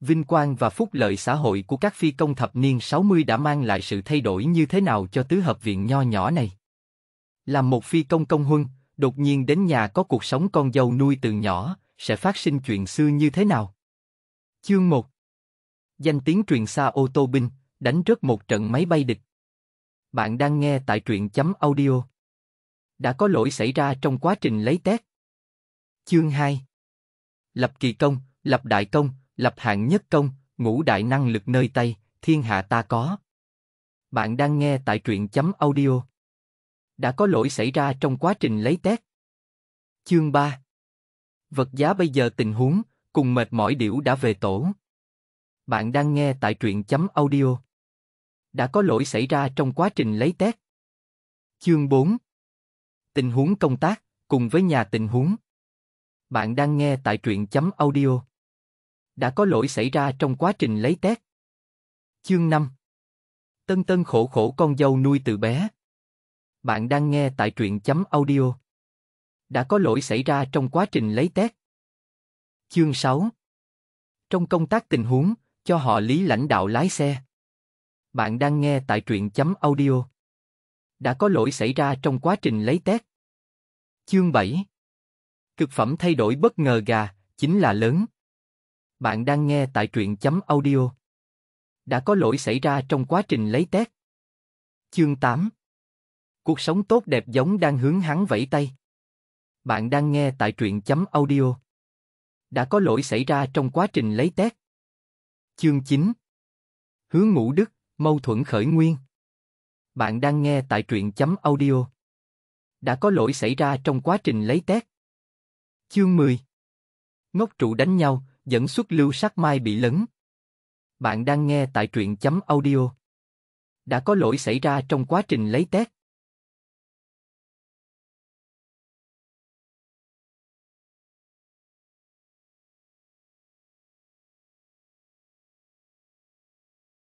vinh quang và phúc lợi xã hội của các phi công thập niên 60 đã mang lại sự thay đổi như thế nào cho tứ hợp viện nho nhỏ này. Làm một phi công công huân, đột nhiên đến nhà có cuộc sống con dâu nuôi từ nhỏ, sẽ phát sinh chuyện xưa như thế nào? Chương 1 Danh tiếng truyền xa ô tô binh, đánh rớt một trận máy bay địch. Bạn đang nghe tại truyện chấm audio. Đã có lỗi xảy ra trong quá trình lấy tét. Chương 2 Lập kỳ công, lập đại công, lập hạng nhất công, ngũ đại năng lực nơi Tây, thiên hạ ta có. Bạn đang nghe tại truyện chấm audio. Đã có lỗi xảy ra trong quá trình lấy test. Chương 3 Vật giá bây giờ tình huống, cùng mệt mỏi điểu đã về tổ. Bạn đang nghe tại truyện chấm audio. Đã có lỗi xảy ra trong quá trình lấy test. Chương 4 Tình huống công tác, cùng với nhà tình huống. Bạn đang nghe tại truyện chấm audio đã có lỗi xảy ra trong quá trình lấy tét. Chương 5 Tân tân khổ khổ con dâu nuôi từ bé. Bạn đang nghe tại truyện chấm audio. Đã có lỗi xảy ra trong quá trình lấy tét. Chương 6 Trong công tác tình huống, cho họ lý lãnh đạo lái xe. Bạn đang nghe tại truyện chấm audio. Đã có lỗi xảy ra trong quá trình lấy tét. Chương 7 Cực phẩm thay đổi bất ngờ gà, chính là lớn. Bạn đang nghe tại truyện chấm audio. Đã có lỗi xảy ra trong quá trình lấy tét. Chương 8 Cuộc sống tốt đẹp giống đang hướng hắn vẫy tay. Bạn đang nghe tại truyện chấm audio. Đã có lỗi xảy ra trong quá trình lấy tét. Chương 9 Hướng ngũ đức, mâu thuẫn khởi nguyên. Bạn đang nghe tại truyện chấm audio. Đã có lỗi xảy ra trong quá trình lấy tét. Chương 10 Ngốc trụ đánh nhau, dẫn xuất lưu sắc mai bị lấn. Bạn đang nghe tại truyện chấm audio. Đã có lỗi xảy ra trong quá trình lấy test.